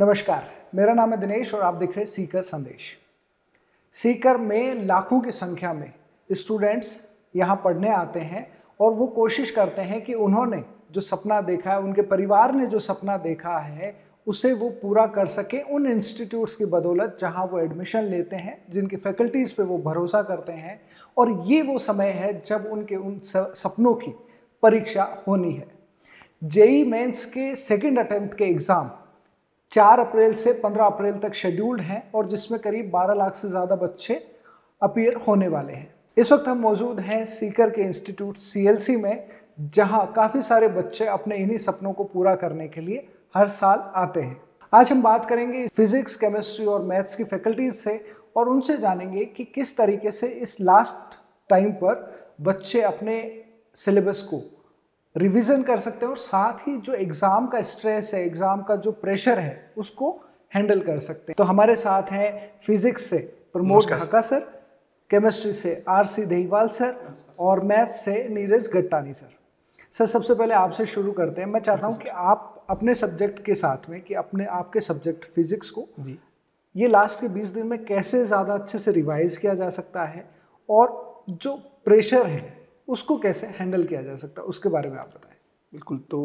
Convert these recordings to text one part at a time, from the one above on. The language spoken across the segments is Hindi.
नमस्कार मेरा नाम है दिनेश और आप देख रहे हैं सीकर संदेश सीकर में लाखों की संख्या में स्टूडेंट्स यहाँ पढ़ने आते हैं और वो कोशिश करते हैं कि उन्होंने जो सपना देखा है उनके परिवार ने जो सपना देखा है उसे वो पूरा कर सके उन इंस्टीट्यूट्स की बदौलत जहाँ वो एडमिशन लेते हैं जिनकी फैकल्टीज़ पे वो भरोसा करते हैं और ये वो समय है जब उनके उन सपनों की परीक्षा होनी है जेई मेंस के सेकंड अटेम्प्ट के एग्ज़ाम चार अप्रैल से पंद्रह अप्रैल तक शेड्यूल्ड हैं और जिसमें करीब बारह लाख से ज़्यादा बच्चे अपीयर होने वाले हैं इस वक्त हम मौजूद हैं सीकर के इंस्टीट्यूट सी में जहाँ काफ़ी सारे बच्चे अपने इन्हीं सपनों को पूरा करने के लिए हर साल आते हैं आज हम बात करेंगे फिजिक्स केमिस्ट्री और मैथ्स की फैकल्टीज से और उनसे जानेंगे कि किस तरीके से इस लास्ट टाइम पर बच्चे अपने सिलेबस को रिविज़न कर सकते हैं और साथ ही जो एग्ज़ाम का स्ट्रेस है एग्ज़ाम का जो प्रेशर है उसको हैंडल कर सकते हैं तो हमारे साथ हैं फिजिक्स से प्रमोद ढाका सर केमिस्ट्री से आर सी दहीवाल सर और मैथ्स से नीरज गट्टानी सर सर सबसे पहले आपसे शुरू करते हैं मैं चाहता हूँ कि आप अपने सब्जेक्ट के साथ में कि अपने आपके सब्जेक्ट फिजिक्स को जी ये लास्ट के बीस दिन में कैसे ज़्यादा अच्छे से रिवाइज किया जा सकता है और जो प्रेशर है उसको कैसे हैंडल किया जा सकता है उसके बारे में आप बताएं बिल्कुल तो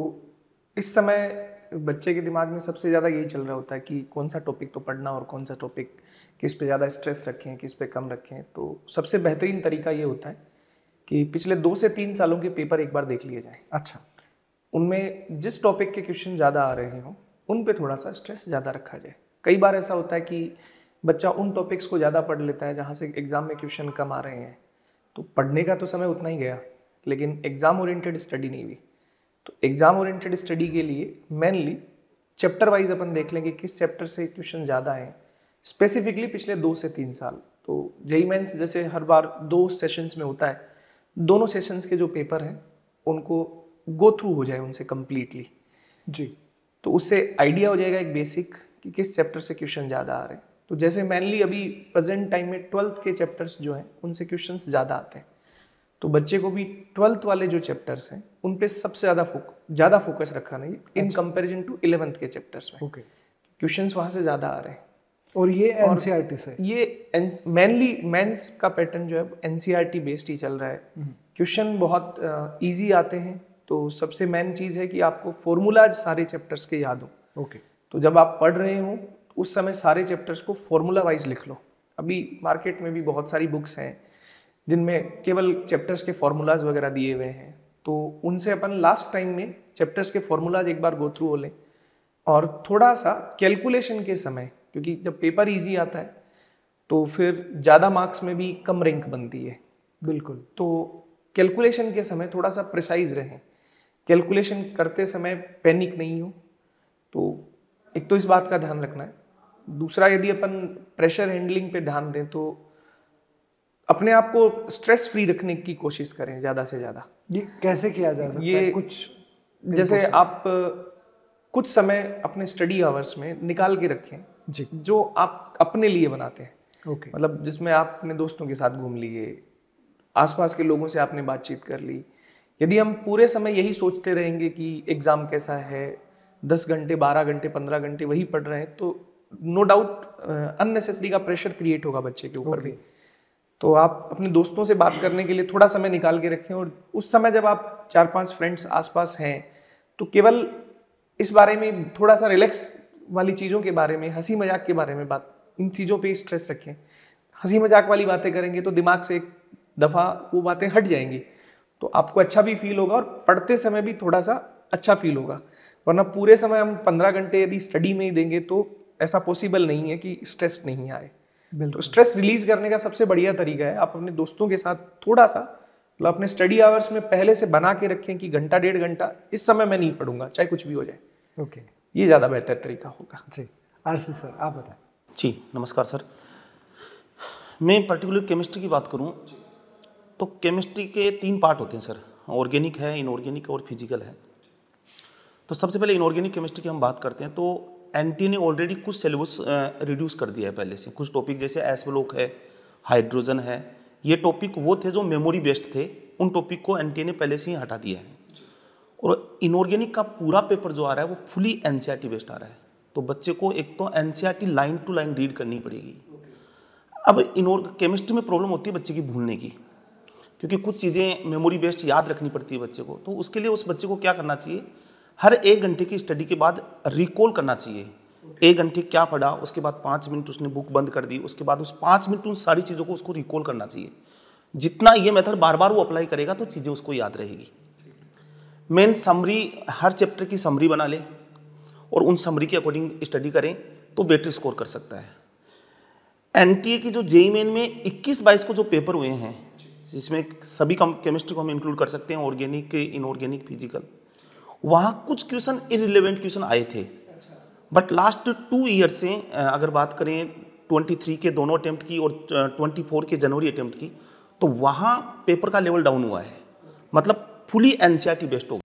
इस समय बच्चे के दिमाग में सबसे ज़्यादा यही चल रहा होता है कि कौन सा टॉपिक तो पढ़ना और कौन सा टॉपिक किस पे ज़्यादा स्ट्रेस रखें किस पे कम रखें तो सबसे बेहतरीन तरीका ये होता है कि पिछले दो से तीन सालों के पेपर एक बार देख लिए जाए अच्छा उनमें जिस टॉपिक के क्वेश्चन ज़्यादा आ रहे हों उन पर थोड़ा सा स्ट्रेस ज़्यादा रखा जाए कई बार ऐसा होता है कि बच्चा उन टॉपिक्स को ज़्यादा पढ़ लेता है जहाँ से एग्ज़ाम में क्वेश्चन कम आ रहे हैं तो पढ़ने का तो समय उतना ही गया लेकिन एग्ज़ाम ओरिएंटेड स्टडी नहीं हुई तो एग्ज़ाम ओरिएंटेड स्टडी के लिए मेनली चैप्टर वाइज अपन देख लेंगे कि किस चैप्टर से क्वेश्चन ज़्यादा हैं स्पेसिफिकली पिछले दो से तीन साल तो जेई मेन्स जैसे हर बार दो सेशंस में होता है दोनों सेशंस के जो पेपर हैं उनको गो थ्रू हो जाए उनसे कम्प्लीटली जी तो उससे आइडिया हो जाएगा एक बेसिक कि किस चैप्टर से क्वेश्चन ज़्यादा आ रहे हैं तो जैसे मेनली अभी प्रेजेंट टाइम में ट्वेल्थ के चैप्टर्स जो हैं उनसे क्वेश्चन ज़्यादा आते हैं तो बच्चे को भी ट्वेल्थ वाले जो चैप्टर्स हैं उन पर सबसे ज़्यादा फोक ज़्यादा फोकस रखा नहीं इन अच्छा। कंपेरिजन टू इलेवंथ के चैप्टर्स में ओके क्वेश्चन वहाँ से ज़्यादा आ रहे हैं और ये एन सी आर टी से ये मेनली मेन्स का पैटर्न जो है N C R T based ही चल रहा है हम्म। क्वेश्चन बहुत ईजी uh, आते हैं तो सबसे मेन चीज़ है कि आपको फॉर्मूलाज सारे चैप्टर्स के याद हो ओके okay. तो जब आप पढ़ रहे हो उस समय सारे चैप्टर्स को फॉर्मूला वाइज लिख लो अभी मार्केट में भी बहुत सारी बुक्स हैं जिनमें केवल चैप्टर्स के फॉर्मूलाज वगैरह दिए हुए हैं तो उनसे अपन लास्ट टाइम में चैप्टर्स के फॉर्मूलाज एक बार गो थ्रू हो लें और थोड़ा सा कैलकुलेशन के समय क्योंकि जब पेपर इजी आता है तो फिर ज़्यादा मार्क्स में भी कम रैंक बनती है बिल्कुल तो कैलकुलेशन के समय थोड़ा सा प्रिसाइज रहें कैलकुलेशन करते समय पैनिक नहीं हो तो एक तो इस बात का ध्यान रखना है दूसरा यदि अपन प्रेशर हैंडलिंग पे ध्यान दें तो अपने आप को स्ट्रेस फ्री रखने की कोशिश करें ज़्यादा से ज़्यादा ये कैसे किया जा सकता ये है कुछ जैसे आप कुछ समय अपने स्टडी आवर्स में निकाल के रखें जी जो आप अपने लिए बनाते हैं ओके मतलब जिसमें आप अपने दोस्तों के साथ घूम लिए आसपास के लोगों से आपने बातचीत कर ली यदि हम पूरे समय यही सोचते रहेंगे कि एग्ज़ाम कैसा है दस घंटे बारह घंटे पंद्रह घंटे वही पढ़ रहे हैं तो नो डाउट अननेसेसरी का प्रेशर क्रिएट होगा बच्चे के ऊपर okay. भी तो आप अपने दोस्तों से बात करने के लिए थोड़ा समय निकाल के रखें और उस समय जब आप चार पांच फ्रेंड्स आसपास हैं तो केवल इस बारे में थोड़ा सा रिलैक्स वाली चीज़ों के बारे में हंसी मजाक के बारे में बात इन चीज़ों पे स्ट्रेस रखें हंसी मजाक वाली बातें करेंगे तो दिमाग से एक दफ़ा वो बातें हट जाएंगी तो आपको अच्छा भी फील होगा और पढ़ते समय भी थोड़ा सा अच्छा फील होगा वरना पूरे समय हम पंद्रह घंटे यदि स्टडी में ही देंगे तो ऐसा पॉसिबल नहीं है कि स्ट्रेस नहीं आए तो स्ट्रेस रिलीज करने का सबसे बढ़िया तरीका है आप अपने दोस्तों के साथ थोड़ा सा मतलब अपने स्टडी आवर्स में पहले से बना के रखें कि घंटा डेढ़ घंटा इस समय मैं नहीं पढ़ूंगा चाहे कुछ भी हो जाए ओके ये ज़्यादा बेहतर तरीका होगा जी आरसी सर आप बताएं जी नमस्कार सर मैं पर्टिकुलर केमिस्ट्री की बात करूँ तो केमिस्ट्री के तीन पार्ट होते हैं सर ऑर्गेनिक है इनऑर्गेनिक और फिजिकल है तो सबसे पहले इनऑर्गेनिक केमिस्ट्री की हम बात करते हैं तो एनटी ने ऑलरेडी कुछ सिलेबस रिड्यूस कर दिया है पहले से कुछ टॉपिक जैसे एस ब्लॉक है हाइड्रोजन है ये टॉपिक वो थे जो मेमोरी बेस्ड थे उन टॉपिक को एनटी ने पहले से ही हटा दिया है और इनऑर्गेनिक का पूरा पेपर जो आ रहा है वो फुली एन बेस्ड आ रहा है तो बच्चे को एक तो N line to line read करनी पड़ेगी अब इन केमिस्ट्री में प्रॉब्लम होती है बच्चे की भूलने की क्योंकि कुछ चीज़ें मेमोरी बेस्ड याद रखनी पड़ती है बच्चे को तो उसके लिए उस बच्चे को क्या करना चाहिए हर एक घंटे की स्टडी के बाद रिकॉल करना चाहिए एक घंटे क्या पढ़ा उसके बाद पाँच मिनट उसने बुक बंद कर दी उसके बाद उस पाँच मिनट उन सारी चीज़ों को उसको रिकॉल करना चाहिए जितना ये मेथड बार बार वो अप्लाई करेगा तो चीज़ें उसको याद रहेगी मेन समरी हर चैप्टर की समरी बना ले और उन समरी के अकॉर्डिंग स्टडी करें तो बेटर स्कोर कर सकता है एन की जो जेई मेन e में इक्कीस बाईस को जो पेपर हुए हैं जिसमें सभी केमिस्ट्री को हम इंक्लूड कर सकते हैं ऑर्गेनिक इनऑर्गेनिक फिजिकल वहाँ कुछ क्वेश्चन इरिलेवेंट क्वेश्चन आए थे बट लास्ट टू ईयर से अगर बात करें 23 के दोनों अटैम्प्ट की और 24 के जनवरी अटैम्प्ट की तो वहाँ पेपर का लेवल डाउन हुआ है मतलब फुली एन बेस्ड हो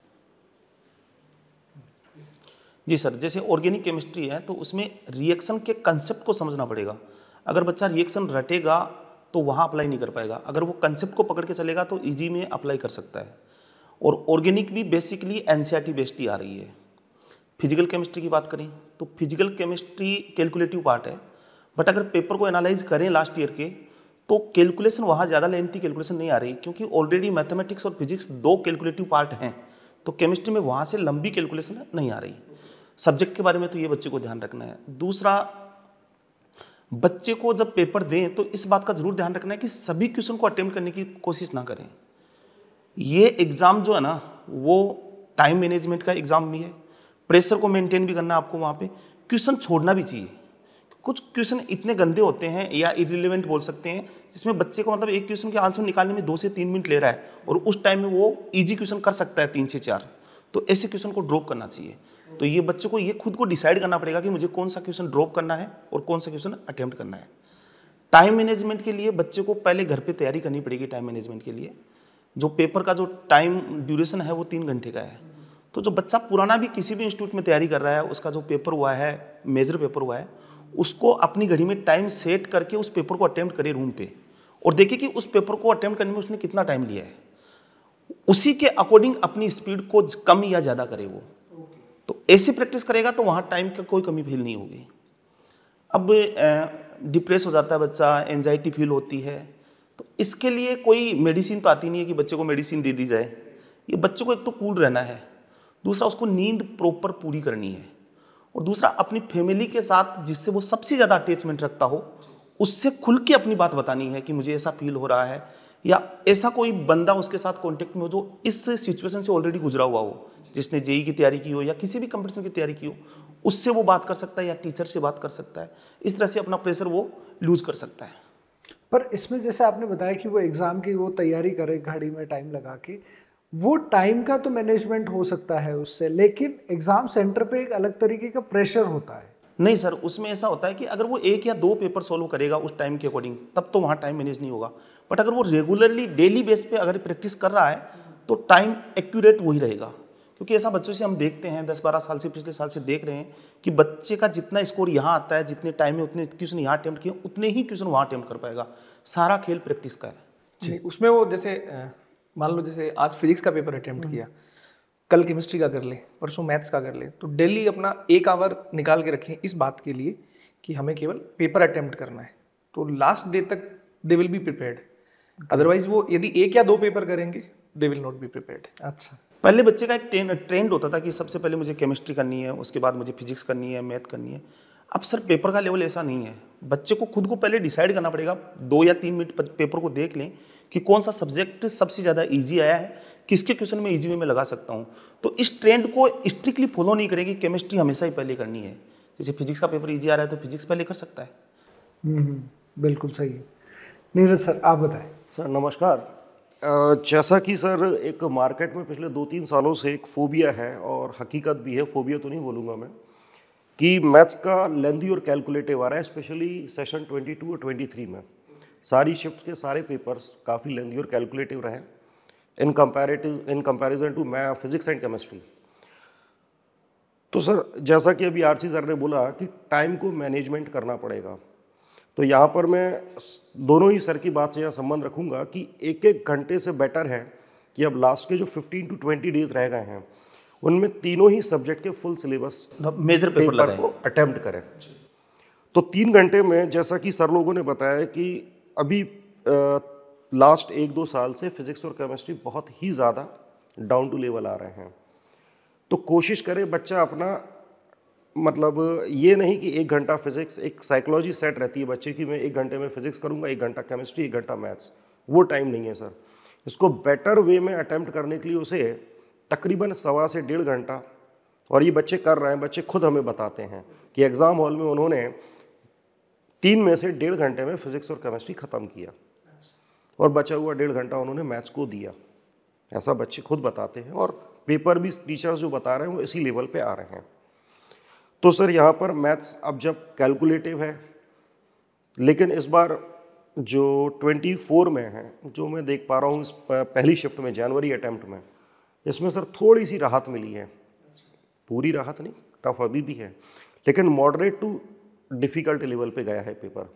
जी सर जैसे ऑर्गेनिक केमिस्ट्री है तो उसमें रिएक्शन के कंसेप्ट को समझना पड़ेगा अगर बच्चा रिएक्शन रटेगा तो वहाँ अप्लाई नहीं कर पाएगा अगर वो कंसेप्ट को पकड़ के चलेगा तो ईजी में अप्लाई कर सकता है और ऑर्गेनिक भी बेसिकली एन बेस्ड ही आ रही है फिजिकल केमिस्ट्री की बात करें तो फिजिकल केमिस्ट्री कैलकुलेटिव पार्ट है बट अगर पेपर को एनालाइज करें लास्ट ईयर के तो कैलकुलेशन वहाँ ज़्यादा लेंथी कैलकुलेशन नहीं आ रही क्योंकि ऑलरेडी मैथमेटिक्स और फिजिक्स दो कैलकुलेटिव पार्ट हैं तो केमिस्ट्री में वहाँ से लंबी कैलकुलेशन नहीं आ रही सब्जेक्ट के बारे में तो ये बच्चे को ध्यान रखना है दूसरा बच्चे को जब पेपर दें तो इस बात का जरूर ध्यान रखना है कि सभी क्वेश्चन को अटेम्प्ट करने की कोशिश ना करें ये एग्ज़ाम जो है ना वो टाइम मैनेजमेंट का एग्ज़ाम भी है प्रेशर को मेंटेन भी करना आपको वहाँ पे क्वेश्चन छोड़ना भी चाहिए कुछ क्वेश्चन इतने गंदे होते हैं या इरिलेवेंट बोल सकते हैं जिसमें बच्चे को मतलब एक क्वेश्चन के आंसर निकालने में दो से तीन मिनट ले रहा है और उस टाइम में वो ईजी क्वेश्चन कर सकता है तीन से चार तो ऐसे क्वेश्चन को ड्रॉप करना चाहिए तो ये बच्चों को ये खुद को डिसाइड करना पड़ेगा कि मुझे कौन सा क्वेश्चन ड्रॉप करना है और कौन सा क्वेश्चन अटैम्प्ट करना है टाइम मैनेजमेंट के लिए बच्चे को पहले घर पर तैयारी करनी पड़ेगी टाइम मैनेजमेंट के लिए जो पेपर का जो टाइम ड्यूरेशन है वो तीन घंटे का है तो जो बच्चा पुराना भी किसी भी इंस्टीट्यूट में तैयारी कर रहा है उसका जो पेपर हुआ है मेजर पेपर हुआ है उसको अपनी घड़ी में टाइम सेट करके उस पेपर को अटैम्प्ट करे रूम पे और देखिए कि उस पेपर को अटैम्प्ट करने में उसने कितना टाइम लिया है उसी के अकॉर्डिंग अपनी स्पीड को कम या ज़्यादा करे वो तो ऐसी प्रैक्टिस करेगा तो वहाँ टाइम का कोई कमी फील नहीं होगी अब डिप्रेस हो जाता है बच्चा एनजाइटी फील होती है इसके लिए कोई मेडिसिन तो आती नहीं है कि बच्चे को मेडिसिन दे दी जाए ये बच्चे को एक तो कूल रहना है दूसरा उसको नींद प्रॉपर पूरी करनी है और दूसरा अपनी फैमिली के साथ जिससे वो सबसे ज़्यादा अटैचमेंट रखता हो उससे खुल के अपनी बात बतानी है कि मुझे ऐसा फील हो रहा है या ऐसा कोई बंदा उसके साथ कॉन्टेक्ट में हो जो इस सिचुएशन से ऑलरेडी गुजरा हुआ हो जिसने जेई की तैयारी की हो या किसी भी कंपटीशन की तैयारी की हो उससे वो बात कर सकता है या टीचर से बात कर सकता है इस तरह से अपना प्रेशर वो लूज कर सकता है पर इसमें जैसे आपने बताया कि वो एग्ज़ाम की वो तैयारी करे घड़ी में टाइम लगा के वो टाइम का तो मैनेजमेंट हो सकता है उससे लेकिन एग्ज़ाम सेंटर पे एक अलग तरीके का प्रेशर होता है नहीं सर उसमें ऐसा होता है कि अगर वो एक या दो पेपर सॉल्व करेगा उस टाइम के अकॉर्डिंग तब तो वहाँ टाइम मैनेज नहीं होगा बट अगर वो रेगुलरली डेली बेस पे अगर प्रैक्टिस कर रहा है तो टाइम एक्यूरेट वही रहेगा क्योंकि ऐसा बच्चों से हम देखते हैं दस बारह साल से पिछले साल से देख रहे हैं कि बच्चे का जितना स्कोर यहाँ आता है जितने टाइम में उतने क्वेश्चन यहाँ अटैम्प्ट किए उतने ही क्वेश्चन वहाँ अटैम्प्ट कर पाएगा सारा खेल प्रैक्टिस का है उसमें वो जैसे मान लो जैसे आज फिजिक्स का पेपर अटैम्प्ट हम्म। किया कल केमिस्ट्री का कर ले परसों मैथ्स का कर ले तो डेली अपना एक आवर निकाल के रखें इस बात के लिए कि हमें केवल पेपर अटैम्प्ट करना है तो लास्ट डे तक they will be prepared otherwise वो यदि एक या दो पेपर करेंगे they will not be prepared अच्छा पहले बच्चे का एक ट्रेंड ट्रेंड होता था कि सबसे पहले मुझे केमिस्ट्री करनी है उसके बाद मुझे फिजिक्स करनी है मैथ करनी है अब सर पेपर का लेवल ऐसा नहीं है बच्चे को खुद को पहले डिसाइड करना पड़ेगा दो या तीन मिनट पेपर को देख लें कि कौन सा सब्जेक्ट सबसे ज़्यादा ईजी आया है किसके क्वेश्चन में ईजी में लगा सकता हूँ तो इस ट्रेंड को स्ट्रिक्टली फॉलो नहीं करेंगे केमिस्ट्री हमेशा ही पहले करनी है जैसे फिजिक्स का पेपर ईजी आ रहा है तो फिजिक्स पहले कर सकता है हम्म, हम्म, बिल्कुल सही है नीरज सर आप बताएं सर नमस्कार जैसा कि सर एक मार्केट में पिछले दो तीन सालों से एक फोबिया है और हकीकत भी है फोबिया तो नहीं बोलूँगा मैं कि मैथ्स का लेंदी और कैलकुलेटिव आ रहा है स्पेशली सेशन 22 और 23 में सारी शिफ्ट के सारे पेपर्स काफ़ी लेंदी और कैलकुलेटिव रहे in comparative in comparison to मै फिजिक्स एंड केमिस्ट्री तो सर जैसा कि अभी आर सी सर ने बोला कि टाइम को मैनेजमेंट करना पड़ेगा तो यहाँ पर मैं दोनों ही सर की बात से यहाँ संबंध रखूँगा कि एक एक घंटे से बेटर है कि अब लास्ट के जो 15 टू 20 डेज रह गए हैं उनमें तीनों ही सब्जेक्ट के full syllabus major paper, paper को अटेम्प्ट करें तो तीन घंटे में जैसा कि सर लोगों ने बताया कि अभी आ, लास्ट एक दो साल से फिजिक्स और केमिस्ट्री बहुत ही ज़्यादा डाउन टू लेवल आ रहे हैं तो कोशिश करें बच्चा अपना मतलब ये नहीं कि एक घंटा फिजिक्स एक साइकोलॉजी सेट रहती है बच्चे की मैं एक घंटे में फिजिक्स करूँगा एक घंटा केमिस्ट्री एक घंटा मैथ्स वो टाइम नहीं है सर इसको बेटर वे में अटैम्प्ट करने के लिए उसे तकरीबन सवा से डेढ़ घंटा और ये बच्चे कर रहे हैं बच्चे खुद हमें बताते हैं कि एग्ज़ाम हॉल में उन्होंने तीन में से डेढ़ घंटे में फिजिक्स और केमिस्ट्री ख़त्म किया और बचा हुआ डेढ़ घंटा उन्होंने मैथ्स को दिया ऐसा बच्चे खुद बताते हैं और पेपर भी टीचर्स जो बता रहे हैं वो इसी लेवल पे आ रहे हैं तो सर यहाँ पर मैथ्स अब जब कैलकुलेटिव है लेकिन इस बार जो 24 में है जो मैं देख पा रहा हूँ इस पहली शिफ्ट में जनवरी अटैम्प्ट में इसमें सर थोड़ी सी राहत मिली है पूरी राहत नहीं टफ अभी भी है लेकिन मॉडरेट टू डिफ़िकल्ट लेवल पे गया है पेपर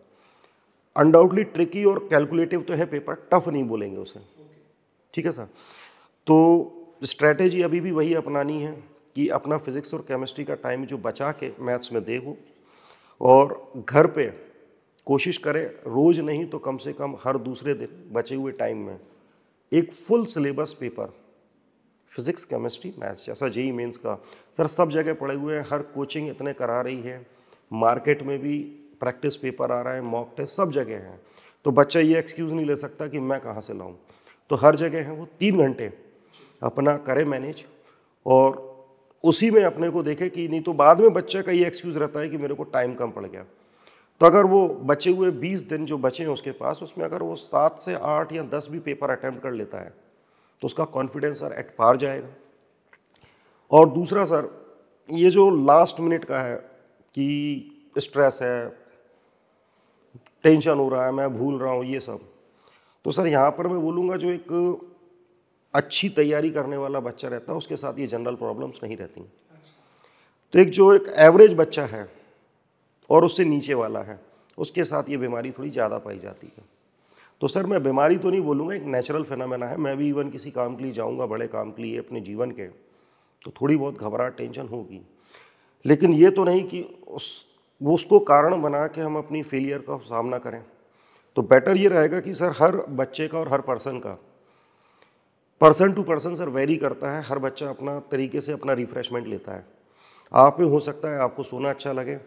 अनडाउटली ट्रिकी और कैलकुलेटिव तो है पेपर टफ नहीं बोलेंगे उसे ठीक है सर तो स्ट्रैटेजी अभी भी वही अपनानी है कि अपना फिज़िक्स और केमिस्ट्री का टाइम जो बचा के मैथ्स में दे वो और घर पे कोशिश करें रोज़ नहीं तो कम से कम हर दूसरे दिन बचे हुए टाइम में एक full syllabus paper physics chemistry maths जैसा जेई मेंस का सर सब जगह पड़े हुए हैं हर कोचिंग इतने करा रही है मार्केट में भी प्रैक्टिस पेपर आ रहा है मॉक टेस्ट सब जगह हैं तो बच्चा ये एक्सक्यूज़ नहीं ले सकता कि मैं कहाँ से लाऊँ तो हर जगह है वो तीन घंटे अपना करे मैनेज और उसी में अपने को देखे कि नहीं तो बाद में बच्चे का ये एक्सक्यूज़ रहता है कि मेरे को टाइम कम पड़ गया तो अगर वो बचे हुए बीस दिन जो बचे हैं उसके पास उसमें अगर वो सात से आठ या दस भी पेपर अटैम्प्ट कर लेता है तो उसका कॉन्फिडेंस सर एट पार जाएगा और दूसरा सर ये जो लास्ट मिनट का है कि स्ट्रेस है टेंशन हो रहा है मैं भूल रहा हूँ ये सब तो सर यहाँ पर मैं बोलूँगा जो एक अच्छी तैयारी करने वाला बच्चा रहता है उसके साथ ये जनरल प्रॉब्लम्स नहीं रहती अच्छा। तो एक जो एक एवरेज बच्चा है और उससे नीचे वाला है उसके साथ ये बीमारी थोड़ी ज़्यादा पाई जाती है तो सर मैं बीमारी तो नहीं बोलूँगा एक नेचुरल फिनमिना है मैं भी इवन किसी काम के लिए जाऊँगा बड़े काम के लिए अपने जीवन के तो थोड़ी बहुत घबराहट टेंशन होगी लेकिन ये तो नहीं कि उस वो उसको कारण बना के हम अपनी फेलियर का सामना करें तो बेटर ये रहेगा कि सर हर बच्चे का और हर पर्सन का person to person sir vary करता है हर बच्चा अपना तरीके से अपना रिफ्रेशमेंट लेता है आप में हो सकता है आपको सोना अच्छा लगे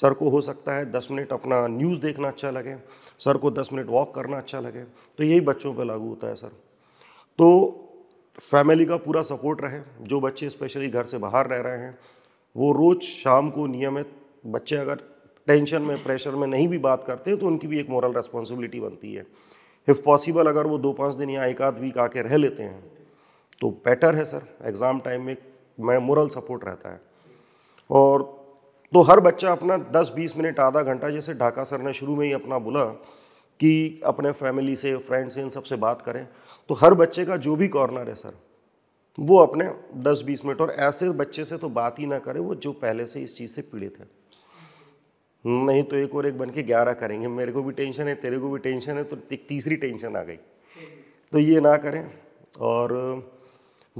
सर को हो सकता है दस मिनट अपना न्यूज़ देखना अच्छा लगे सर को दस मिनट वॉक करना अच्छा लगे तो यही बच्चों पर लागू होता है सर तो फैमिली का पूरा सपोर्ट रहे जो बच्चे स्पेशली घर से बाहर रह रहे हैं वो रोज़ शाम को नियमित बच्चे अगर टेंशन में प्रेशर में नहीं भी बात करते हैं तो उनकी भी एक मॉरल रेस्पॉन्सिबिलिटी बनती है इफ़ पॉसिबल अगर वो दो पाँच दिन या एक आध वीक आके रह लेते हैं तो बेटर है सर एग्ज़ाम टाइम में मैं मोरल सपोर्ट रहता है और तो हर बच्चा अपना 10-20 मिनट आधा घंटा जैसे ढाका सर ने शुरू में ही अपना बोला कि अपने फैमिली से फ्रेंड से इन सब से बात करें तो हर बच्चे का जो भी कॉर्नर है सर वो अपने 10-20 मिनट और ऐसे बच्चे से तो बात ही ना करें वो जो पहले से इस चीज़ से पीड़ित है नहीं तो एक और एक बन के ग्यारह करेंगे मेरे को भी टेंशन है तेरे को भी टेंशन है तो तीसरी टेंशन आ गई तो ये ना करें और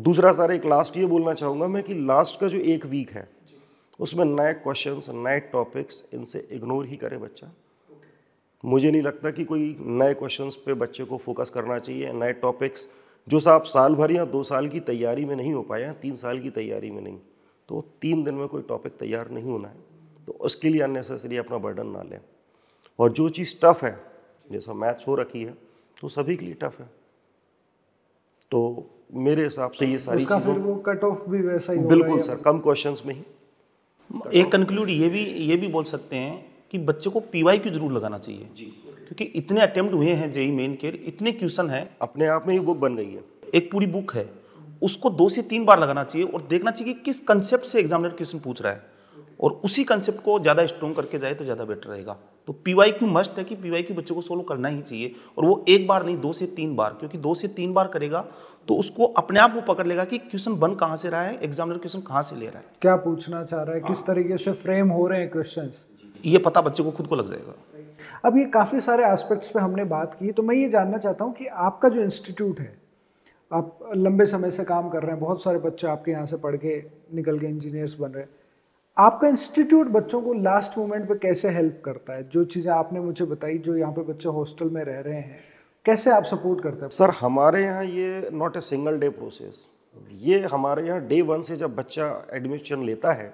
दूसरा सारा एक लास्ट ये बोलना चाहूँगा मैं कि लास्ट का जो एक वीक है उसमें नए क्वेश्चन नए टॉपिक्स इनसे इग्नोर ही करे बच्चा मुझे नहीं लगता कि कोई नए क्वेश्चन पे बच्चे को फोकस करना चाहिए नए टॉपिक्स जो साहब साल भर या दो साल की तैयारी में नहीं हो पाया तीन साल की तैयारी में नहीं तो तीन दिन में कोई टॉपिक तैयार नहीं होना है तो उसके लिए अननेसेसरी अपना बर्डन ना लें और जो चीज़ टफ है जैसा मैथ्स हो रखी है तो सभी के लिए टफ है तो मेरे हिसाब से ये सारी उसका फिर वो कट ऑफ भी वैसा ही बिल्कुल सर कम क्वेश्चंस में ही एक कंक्लूड ये भी ये भी बोल सकते हैं कि बच्चे को पीवाई क्यों जरूर लगाना चाहिए जी क्योंकि इतने अटेम्प्ट हुए हैं जेई मेन के इतने क्वेश्चन हैं अपने आप में ही बुक बन गई है एक पूरी बुक है उसको दो से तीन बार लगाना चाहिए और देखना चाहिए कि किस कंसेप्ट से एग्जामिनर क्वेश्चन पूछ रहा है और उसी कंसेप्ट को ज़्यादा स्ट्रॉन्ग करके जाए तो ज़्यादा बेटर रहेगा तो पी वाई क्यू मस्ट है कि पी वाई क्यू बच्चों को सोल्व करना ही चाहिए और वो एक बार नहीं दो से तीन बार क्योंकि दो से तीन बार करेगा तो उसको अपने आप वो पकड़ लेगा कि क्वेश्चन बन कहाँ से रहा है एग्जामिनर क्वेश्चन कहाँ से ले रहा है क्या पूछना चाह रहा है किस हाँ। तरीके से फ्रेम हो रहे हैं क्वेश्चन ये पता बच्चे को खुद को लग जाएगा अब ये काफ़ी सारे एस्पेक्ट्स पे हमने बात की तो मैं ये जानना चाहता हूँ कि आपका जो इंस्टीट्यूट है आप लंबे समय से काम कर रहे हैं बहुत सारे बच्चे आपके यहाँ से पढ़ के निकल के इंजीनियर्स बन रहे हैं आपका इंस्टीट्यूट बच्चों को लास्ट मोमेंट पे कैसे हेल्प करता है जो चीज़ें आपने मुझे बताई जो यहाँ पे बच्चे हॉस्टल में रह रहे हैं कैसे आप सपोर्ट करते हैं सर हमारे यहाँ ये not a single day process ये हमारे यहाँ डे वन से जब बच्चा एडमिशन लेता है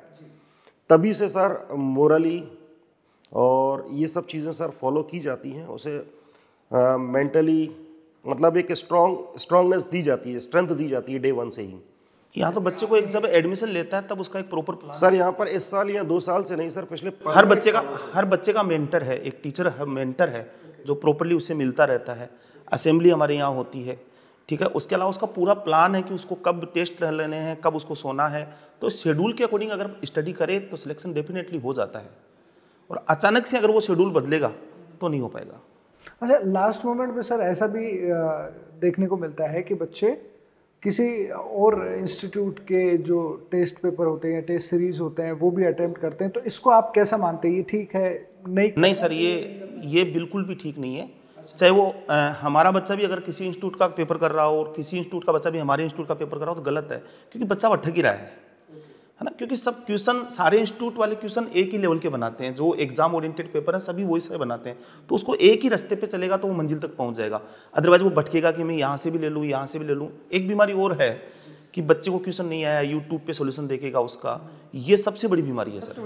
तभी से सर मोरली और ये सब चीज़ें सर फॉलो की जाती हैं उसे मेंटली मतलब एक स्ट्रॉन्ग स्ट्रांगनेस दी जाती है स्ट्रेंथ दी जाती है डे वन से ही यहाँ तो बच्चे को एक जब एडमिशन लेता है तब उसका एक प्रॉपर सर यहाँ पर इस साल या दो साल से नहीं सर पिछले हर बच्चे का हर बच्चे का मेंटर है एक टीचर हर मेंटर है जो प्रॉपरली उससे मिलता रहता है असेंबली हमारे यहाँ होती है ठीक है उसके अलावा उसका पूरा प्लान है कि उसको कब टेस्ट लेने हैं कब उसको सोना है तो शेड्यूल के अकॉर्डिंग अगर स्टडी करे तो सिलेक्शन डेफिनेटली हो जाता है और अचानक से अगर वो शेड्यूल बदलेगा तो नहीं हो पाएगा अच्छा लास्ट मोमेंट में सर ऐसा भी देखने को मिलता है कि बच्चे किसी और इंस्टीट्यूट के जो टेस्ट पेपर होते हैं टेस्ट सीरीज होते हैं वो भी अटैम्प्ट करते हैं तो इसको आप कैसा मानते हैं ये ठीक है नहीं नहीं सर ये ये बिल्कुल भी ठीक नहीं है चाहे वो आ, हमारा बच्चा भी अगर किसी इंस्टीट्यूट का पेपर कर रहा हो और किसी इंस्टीट्यूट का बच्चा भी हमारे इंस्टीट्यूट का पेपर कर रहा हो तो गलत है क्योंकि बच्चा वह ही रहा है है ना क्योंकि सब क्वेश्चन सारे इंस्टीट्यूट वाले क्वेश्चन एक ही लेवल के बनाते हैं जो एग्जाम ओरिएंटेड पेपर है सभी वही से बनाते हैं तो उसको एक ही रास्ते पे चलेगा तो वो मंजिल तक पहुंच जाएगा अदरवाइज वो भटकेगा कि मैं यहाँ से भी ले लूँ यहाँ से भी ले लूँ एक बीमारी और है कि बच्चे को क्वेश्चन नहीं आया यूट्यूब पर सोल्यूशन देखेगा उसका ये सबसे बड़ी बीमारी है सर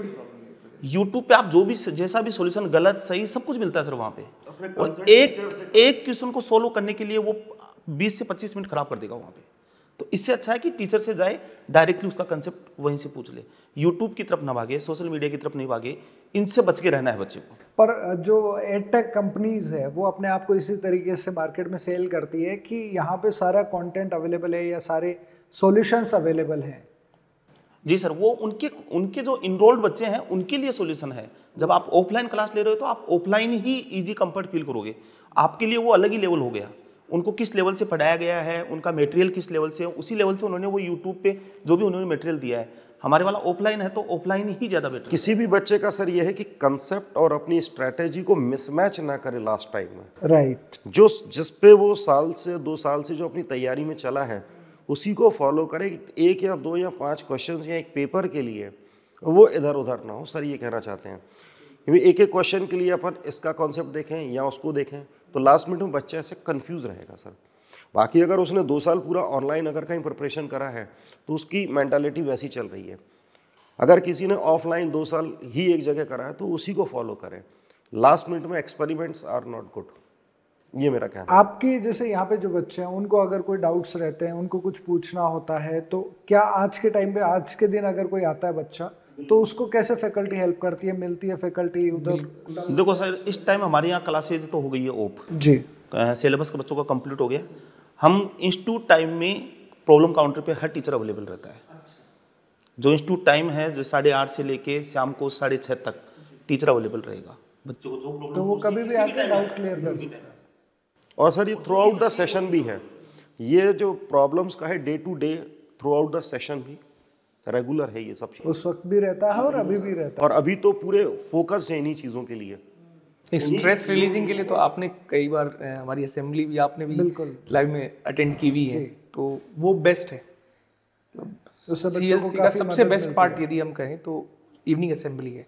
यूट्यूब तो पे आप जो भी जैसा भी सोल्यूशन गलत सही सब कुछ मिलता है सर वहाँ पे और एक एक क्वेश्चन को सोल्व करने के लिए वो बीस से पच्चीस मिनट खराब कर देगा वहाँ पे तो इससे अच्छा है कि टीचर से जाए डायरेक्टली उसका कंसेप्ट वहीं से पूछ ले यूट्यूब की तरफ ना भागे सोशल मीडिया की तरफ नहीं भागे इनसे बच के रहना है बच्चे को पर जो एडटेक कंपनीज है वो अपने आप को इसी तरीके से मार्केट में सेल करती है कि यहाँ पे सारा कंटेंट अवेलेबल है या सारे सॉल्यूशंस अवेलेबल हैं जी सर वो उनके उनके जो इनरोल्ड बच्चे हैं उनके लिए सोल्यूशन है जब आप ऑफलाइन क्लास ले रहे हो तो आप ऑफलाइन ही ईजी कंफर्ट फील करोगे आपके लिए वो अलग ही लेवल हो गया उनको किस लेवल से पढ़ाया गया है उनका मेटेरियल किस लेवल से है उसी लेवल से उन्होंने वो यूट्यूब पे जो भी उन्होंने मेटेरियल दिया है हमारे वाला ऑफलाइन है तो ऑफलाइन ही ज़्यादा बेटर किसी भी बच्चे का सर ये है कि कंसेप्ट और अपनी स्ट्रैटेजी को मिसमैच ना करे लास्ट टाइम में राइट right. जो जिस पे वो साल से दो साल से जो अपनी तैयारी में चला है उसी को फॉलो करे एक या दो या पाँच क्वेश्चन या एक पेपर के लिए वो इधर उधर ना हो सर ये कहना चाहते हैं क्योंकि एक एक क्वेश्चन के लिए अपन इसका कॉन्सेप्ट देखें या उसको देखें तो लास्ट मिनट में बच्चा ऐसे कन्फ्यूज़ रहेगा सर बाकी अगर उसने दो साल पूरा ऑनलाइन अगर कहीं प्रिपरेशन करा है तो उसकी मैंटालिटी वैसी चल रही है अगर किसी ने ऑफलाइन दो साल ही एक जगह करा है तो उसी को फॉलो करें लास्ट मिनट में एक्सपेरिमेंट्स आर नॉट गुड ये मेरा कहना आपके जैसे यहाँ पे जो बच्चे हैं उनको अगर कोई डाउट्स रहते हैं उनको कुछ पूछना होता है तो क्या आज के टाइम पे आज के दिन अगर कोई आता है बच्चा तो उसको कैसे फैकल्टी हेल्प करती है मिलती है फैकल्टी उधर देखो सर इस टाइम हमारे यहाँ क्लासेज तो हो गई है ओप जी सिलेबस के बच्चों का कंप्लीट हो गया हम इंस्टीट्यूट टाइम में प्रॉब्लम काउंटर पे हर टीचर अवेलेबल रहता है अच्छा। जो इंस्टीट्यूट टाइम है जो साढ़े आठ से लेके शाम को साढ़े छः तक टीचर अवेलेबल रहेगा बच्चों को जो तो वो कभी भी आके डाउट क्लियर कर सकते और सर ये थ्रू आउट द सेशन भी है ये जो प्रॉब्लम्स का है day to day throughout the session भी रेगुलर है ये सब चीज़ उस वक्त भी रहता है और अभी भी रहता है और अभी तो पूरे फोकस्ड है इन्हीं चीज़ों के लिए स्ट्रेस रिलीजिंग के लिए तो आपने कई बार हमारी असेंबली भी आपने भी बिल्कुल लाइव में अटेंड की हुई तो है तो वो बेस्ट है सीएलसी का सबसे बेस्ट पार्ट यदि हम कहें तो इवनिंग असेंबली है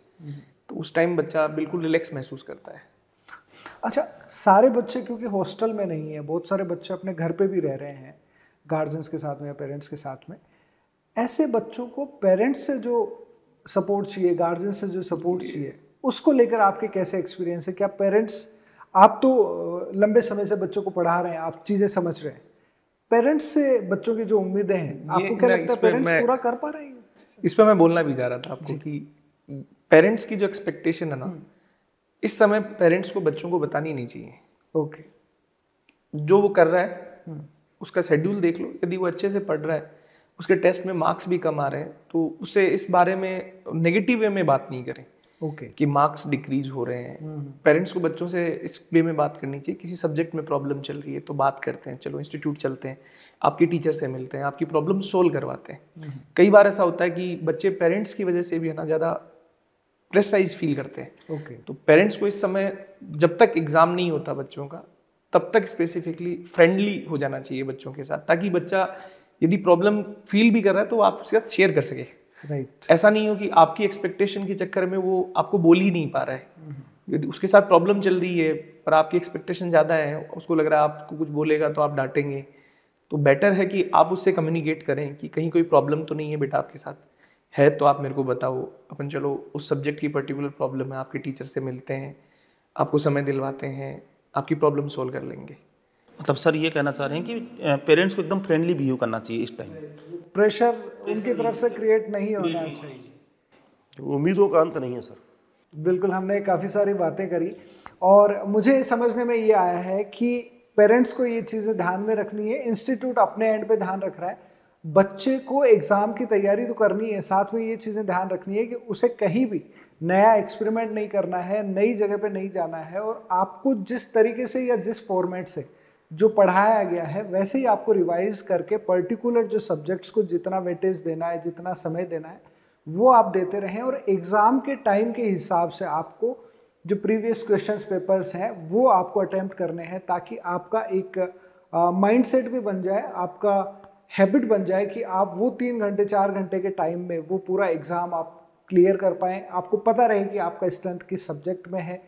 तो उस टाइम बच्चा बिल्कुल रिलैक्स महसूस करता है अच्छा सारे बच्चे क्योंकि हॉस्टल में नहीं है बहुत सारे बच्चे अपने घर पे भी रह रहे हैं गार्जियंस के साथ में या पेरेंट्स के साथ में ऐसे बच्चों को पेरेंट्स से जो सपोर्ट चाहिए गार्जियन से जो सपोर्ट चाहिए उसको लेकर आपके कैसे एक्सपीरियंस है क्या पेरेंट्स आप तो लंबे समय से बच्चों को पढ़ा रहे हैं आप चीज़ें समझ रहे हैं पेरेंट्स से बच्चों की जो उम्मीदें हैं आपको क्या लगता है पेरेंट्स पूरा कर पा रहे हैं इस पर मैं बोलना भी जा रहा था आपको कि पेरेंट्स की जो एक्सपेक्टेशन है ना हम्म। इस समय पेरेंट्स को बच्चों को बतानी नहीं चाहिए ओके जो वो कर रहा है हम्म। उसका शेड्यूल देख लो यदि वो अच्छे से पढ़ रहा है उसके टेस्ट में मार्क्स भी कम आ रहे हैं तो उसे इस बारे में नेगेटिव वे में बात नहीं करें ओके okay. कि मार्क्स डिक्रीज हो रहे हैं पेरेंट्स हम्म, हम्म। को बच्चों से इस वे में बात करनी चाहिए किसी सब्जेक्ट में प्रॉब्लम चल रही है तो बात करते हैं चलो इंस्टीट्यूट चलते हैं आपके टीचर से मिलते हैं आपकी प्रॉब्लम सोल्व करवाते हैं हम्म, कई बार ऐसा होता है कि बच्चे पेरेंट्स की वजह से भी है ना ज़्यादा प्रेशराइज फील करते हैं ओके okay. तो पेरेंट्स को इस समय जब तक एग्ज़ाम नहीं होता बच्चों का तब तक स्पेसिफिकली फ्रेंडली हो जाना चाहिए बच्चों के साथ ताकि बच्चा यदि प्रॉब्लम फील भी कर रहा है तो आप उसके साथ शेयर कर सके राइट right. ऐसा नहीं हो कि आपकी एक्सपेक्टेशन के चक्कर में वो आपको बोल ही नहीं पा रहा है mm-hmm. यदि उसके साथ प्रॉब्लम चल रही है पर आपकी एक्सपेक्टेशन ज़्यादा है उसको लग रहा है आपको कुछ बोलेगा तो आप डांटेंगे तो बेटर है कि आप उससे कम्युनिकेट करें कि कहीं कोई प्रॉब्लम तो नहीं है बेटा आपके साथ है तो आप मेरे को बताओ अपन चलो उस सब्जेक्ट की पर्टिकुलर प्रॉब्लम है आपके टीचर से मिलते हैं आपको समय दिलवाते हैं आपकी प्रॉब्लम सोल्व कर लेंगे मतलब सर ये कहना चाह रहे हैं कि पेरेंट्स को एकदम फ्रेंडली बिहेव करना चाहिए इस टाइम प्रेशर उनकी तरफ से क्रिएट नहीं होना चाहिए उम्मीदों का अंत नहीं है सर बिल्कुल हमने काफ़ी सारी बातें करी और मुझे समझने में ये आया है कि पेरेंट्स को ये चीज़ें ध्यान में रखनी है इंस्टीट्यूट अपने एंड पे ध्यान रख रहा है बच्चे को एग्ज़ाम की तैयारी तो करनी है साथ में ये चीज़ें ध्यान रखनी है कि उसे कहीं भी नया एक्सपेरिमेंट नहीं करना है नई जगह पे नहीं जाना है और आपको जिस तरीके से या जिस फॉर्मेट से जो पढ़ाया गया है वैसे ही आपको रिवाइज करके पर्टिकुलर जो सब्जेक्ट्स को जितना वेटेज देना है जितना समय देना है वो आप देते रहें और एग्ज़ाम के टाइम के हिसाब से आपको जो प्रीवियस क्वेश्चंस पेपर्स हैं वो आपको अटैम्प्ट करने हैं ताकि आपका एक माइंडसेट uh, भी बन जाए आपका हैबिट बन जाए कि आप वो तीन घंटे चार घंटे के टाइम में वो पूरा एग्ज़ाम आप क्लियर कर पाएँ आपको पता रहे कि आपका स्ट्रेंथ किस सब्जेक्ट में है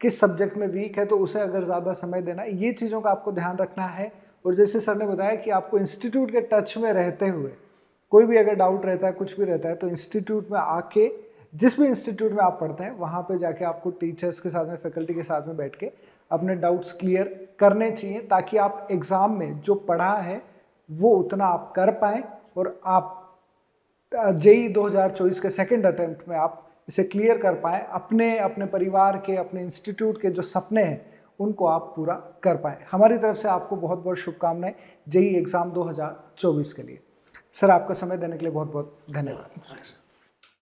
किस सब्जेक्ट में वीक है तो उसे अगर ज़्यादा समय देना ये चीज़ों का आपको ध्यान रखना है और जैसे सर ने बताया कि आपको इंस्टीट्यूट के टच में रहते हुए कोई भी अगर डाउट रहता है कुछ भी रहता है तो इंस्टीट्यूट में आके जिस भी इंस्टीट्यूट में आप पढ़ते हैं वहाँ पे जाके आपको टीचर्स के साथ में फैकल्टी के साथ में बैठ के अपने डाउट्स क्लियर करने चाहिए ताकि आप एग्ज़ाम में जो पढ़ा है वो उतना आप कर पाएँ और आप जेई 2024 के सेकंड अटेम्प्ट में आप इसे क्लियर कर पाए अपने अपने परिवार के अपने इंस्टीट्यूट के जो सपने हैं उनको आप पूरा कर पाएँ हमारी तरफ से आपको बहुत बहुत शुभकामनाएं जेई एग्ज़ाम 2024 के लिए सर आपका समय देने के लिए बहुत बहुत धन्यवाद